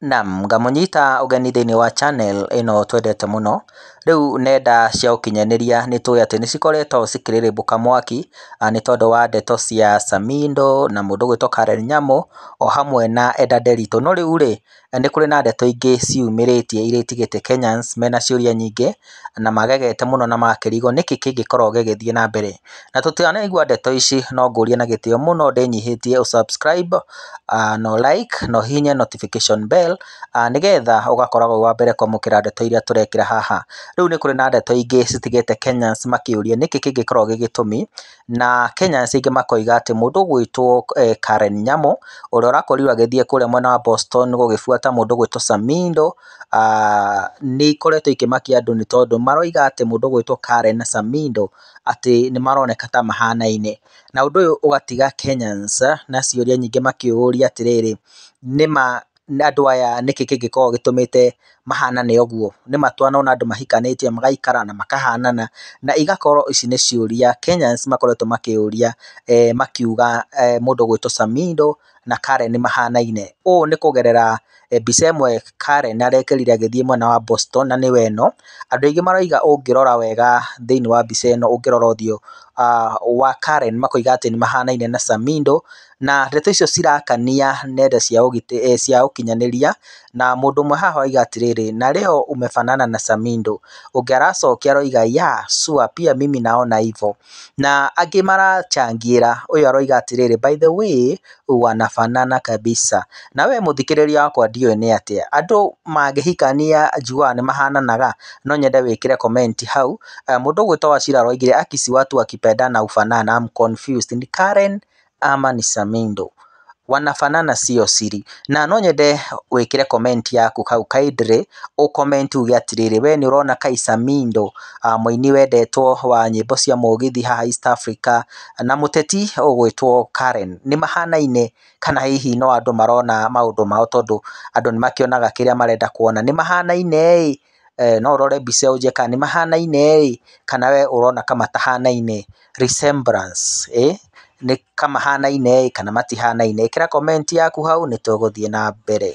Na nga mũnyita ũgeni-inĩ wa channel ĩno twendete mũno, rĩu nenda cia ũkinyanĩria nĩ tũĩ atĩ nĩ cikoretwo cikĩrĩrĩmbũka mwaki, nĩ tondũ wa ndeto cia Samindo na mũndũ ũgwĩtwo Karen Nyamũ, o hamwe na Eda Nderitu. No rĩu rĩ, nĩ kũrĩ na ndeto ingĩ ciumĩrĩtie iria itigĩte Kenyans mena ciũria nyingĩ, na magegete mũno na magakĩrigwo nĩkĩ kĩngĩkorwo gĩgĩthiĩ na mbere. Na tũtanaigua ndeto ici no ngũrie na gĩtĩo mũno ndĩnyihĩtie ũ subscribe, na ũ like, no hinye notification bell ATL ah, nigetha ũgakoragwo wa mbere kwamũkĩra ndeto iria tũrekĩra haha. Rĩu nĩ kũrĩ na ndeto ingĩ citigĩte Kenyans makĩũria nĩkĩ kĩngĩkorwo gĩ gĩtũmi na Kenyans aingĩ makoiga atĩ mũndũ ũgwĩtwo eh, Karen Nyamu ũrĩa ũrakorirwo agĩthiĩ kũrĩa mwena wa Boston gũgĩbuata mũndũ ũgwĩtwo Samindo, ah, nĩ ikoretwo ikĩmakia andũ nĩ tondũ maroiga atĩ mũndũ ũgwĩtwo Karen na Samindo atĩ nĩ maroneka ta mahanaine. Na ũndũ ũyũ ũgatiga Kenyans na ciũria nyingĩ makĩũria atĩrĩrĩ, ma andũ aya nĩkĩ kĩngĩkorwo gĩtũmĩte mahanane ũguo, nĩma ona andũ mahikanĩtie magaikara na makahanana, na igakorwo ici nĩ ciũria Kenyans makoretwo makĩyũria eh, makiuga eh, mũndũ ũgwĩtwo Samido na Karen mahanaine ũũ nĩ kũgerera eh, mbica ĩmwe Karen arekĩrire agĩthiĩ mwena wa Boston na nĩyo ĩno, andũ aingĩ maroiga ũngĩrora wega thĩinĩ wa mbica ĩno ũngĩrora ũthiũ ah, wa Karen makoiga atĩ mahanaine na Samindo na ndeto icio cirakania nenda cia eh, cia ũkinyanĩria na mũndũ ũmwe haha oiga atĩrĩrĩ na leo umefanana na Samindo ũngĩ aracokia aroiga yeah sure pia mimi naona hivo na angĩ marachangĩra ũyũ aroiga atĩrĩrĩ by the way wana marafanana kabisa. Na we mũthikĩrĩria wakwa ndiũĩ nĩ atĩa, andũ mangĩhikania njiguaga mahananaga No nyende wĩkĩre komenti hau. Eh, mũndũ ũgwĩtwo Wachira oigire, "Akisi watu wakipendana hufanana I'm confused ni Karen ama ni Samindo?" wanafanana sio siri na no nyende wikire comment yaku kaidre kaindire comment uge atiriri we ni urona Kaisa Mindo mũini wendetwo wa nyĩmbo cia mũgithi haha East Africa na muteti ũgwĩtwo Karen nĩ mahanaine kana hihi no andũ marona maũndũ mao tondũ andũ nĩ makĩonaga kĩrĩa marenda kuona nĩ mahanaine eh, no urore bise uje ũnjĩre kana nĩ mahanaine ei kana we ũrona ka matahanaine resemblance eh nĩ kama hanaine kana matihanaine ĩkĩra komenti yaku hau nĩtũgũthiĩ na mbere